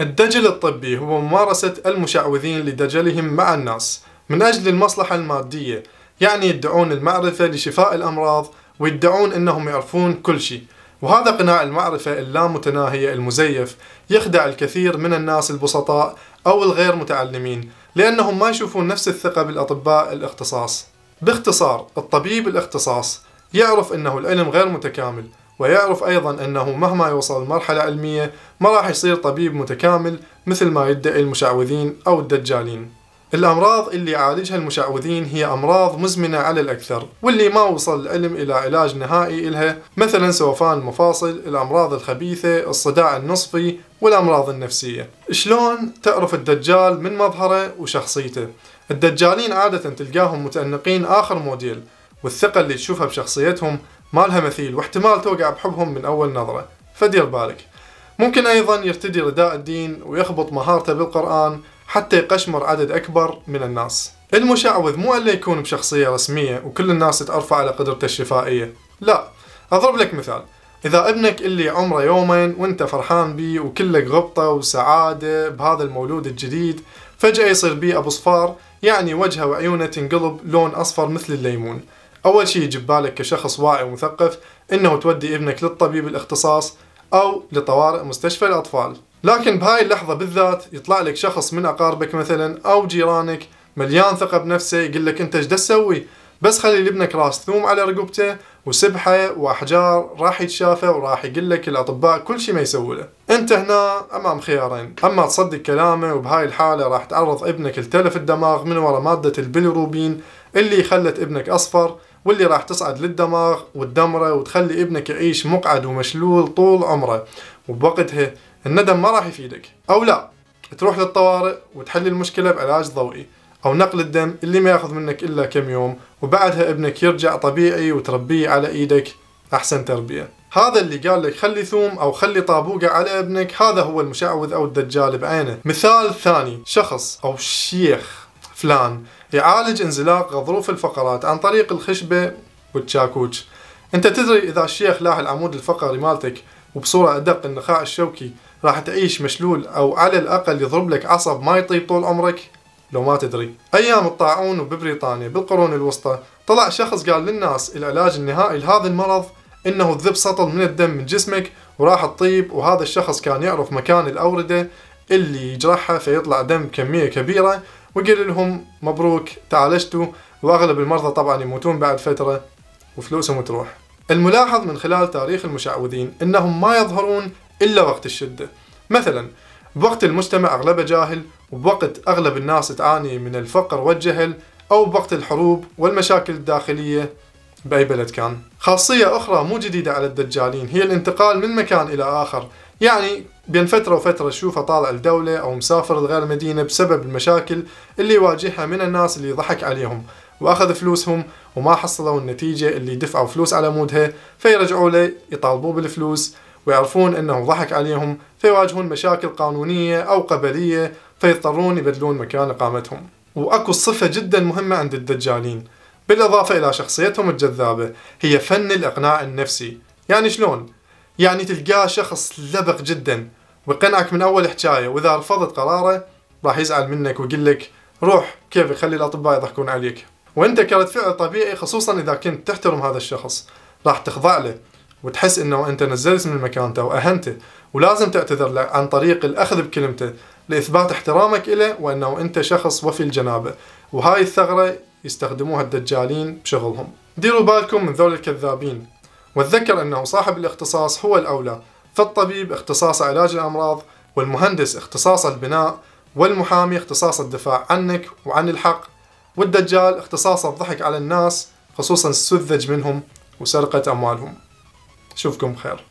الدجل الطبي هو ممارسة المشعوذين لدجلهم مع الناس من أجل المصلحة المادية يعني يدعون المعرفة لشفاء الأمراض ويدعون أنهم يعرفون كل شيء وهذا قناع المعرفة اللامتناهية المزيف يخدع الكثير من الناس البسطاء أو الغير متعلمين لأنهم ما يشوفون نفس الثقة بالأطباء الاختصاص باختصار الطبيب الاختصاص يعرف أنه العلم غير متكامل ويعرف أيضا أنه مهما يوصل لمرحلة علمية ما راح يصير طبيب متكامل مثل ما يدعي المشعوذين أو الدجالين الأمراض اللي يعالجها المشعوذين هي أمراض مزمنة على الأكثر واللي ما وصل العلم إلى علاج نهائي إلها مثلا سوفان المفاصل الأمراض الخبيثة الصداع النصفي والأمراض النفسية شلون تعرف الدجال من مظهره وشخصيته الدجالين عادة تلقاهم متأنقين آخر موديل والثقة اللي تشوفها بشخصيتهم ما لها مثيل واحتمال توقع بحبهم من أول نظرة فدير بالك ممكن أيضا يرتدي رداء الدين ويخبط مهارته بالقرآن حتى يقشمر عدد أكبر من الناس المشعوذ مو ألا يكون بشخصية رسمية وكل الناس تتعرف على قدرته الشفائية لا أضرب لك مثال إذا ابنك اللي عمره يومين وانت فرحان بيه وكلك غبطة وسعادة بهذا المولود الجديد فجأة يصير بيه أبو صفار يعني وجهه وعيونه تنقلب لون أصفر مثل الليمون أول شيء يجب بالك كشخص واعي ومثقف أنه تودي ابنك للطبيب الاختصاص أو لطوارئ مستشفى الأطفال لكن بهاي اللحظة بالذات يطلع لك شخص من أقاربك مثلا أو جيرانك مليان ثقة بنفسه يقول لك أنت ايش تسوي بس خلي لابنك راس ثوم على رقبته وسبحة وأحجار راح يتشافى وراح يقول لك الأطباء كل شيء ما يسوي له أنت هنا أمام خيارين أما تصدق كلامه وبهاي الحالة راح تعرض ابنك لتلف الدماغ من وراء مادة البيلروبين اللي خلت ابنك أصفر واللي راح تصعد للدماغ وتدمره وتخلي ابنك يعيش مقعد ومشلول طول عمره وبوقتها الندم ما راح يفيدك أو لا تروح للطوارئ وتحل المشكلة بعلاج ضوئي أو نقل الدم اللي ما ياخذ منك إلا كم يوم وبعدها ابنك يرجع طبيعي وتربيه على إيدك أحسن تربية هذا اللي قال لك خلي ثوم أو خلي طابوقة على ابنك هذا هو المشعوذ أو الدجال بعينه مثال ثاني شخص أو شيخ فلان يعالج انزلاق غضروف الفقرات عن طريق الخشبة والشاكوش انت تدري اذا الشيخ لاح العمود الفقري مالتك وبصورة ادق النخاع الشوكي راح تعيش مشلول او على الاقل يضرب لك عصب ما يطيب طول عمرك لو ما تدري ايام الطاعون وببريطانيا بالقرون الوسطى طلع شخص قال للناس العلاج النهائي لهذا المرض انه تذب سطل من الدم من جسمك وراح تطيب وهذا الشخص كان يعرف مكان الاورده اللي يجرحها فيطلع دم بكميه كبيره وقال لهم مبروك تعالجتوا واغلب المرضى طبعا يموتون بعد فتره وفلوسهم تروح الملاحظ من خلال تاريخ المشعوذين انهم ما يظهرون الا وقت الشده مثلا بوقت المجتمع اغلبه جاهل وبوقت اغلب الناس تعاني من الفقر والجهل او بوقت الحروب والمشاكل الداخليه باي بلد كان خاصيه اخرى مو جديده على الدجالين هي الانتقال من مكان الى اخر يعني بين فترة وفترة أشوفه طالع لدولة أو مسافر لغير مدينة بسبب المشاكل اللي يواجهها من الناس اللي ضحك عليهم واخذ فلوسهم وما حصلوا النتيجة اللي دفعوا فلوس على مودها فيرجعوا له يطالبوه بالفلوس ويعرفون انه ضحك عليهم فيواجهون مشاكل قانونية او قبلية فيضطرون يبدلون مكان اقامتهم واكو صفة جدا مهمة عند الدجالين بالاضافة الى شخصيتهم الجذابة هي فن الاقناع النفسي يعني شلون؟ يعني تلقاه شخص لبق جدا ويقنعك من أول حكاية وإذا رفضت قراره راح يزعل منك ويقول لك روح كيف يخلي الأطباء يضحكون عليك وانت كرد فعل طبيعي خصوصا اذا كنت تحترم هذا الشخص راح تخضع له وتحس انه انت نزلت من مكانته واهنته ولازم تعتذر له عن طريق الاخذ بكلمته لاثبات احترامك له وانه انت شخص وفي الجنابه وهاي الثغره يستخدموها الدجالين بشغلهم ديروا بالكم من ذول الكذابين وتذكر انه صاحب الاختصاص هو الاولى فالطبيب اختصاص علاج الأمراض والمهندس اختصاص البناء والمحامي اختصاص الدفاع عنك وعن الحق والدجال اختصاص الضحك على الناس خصوصا السذج منهم وسرقة أموالهم شوفكم بخير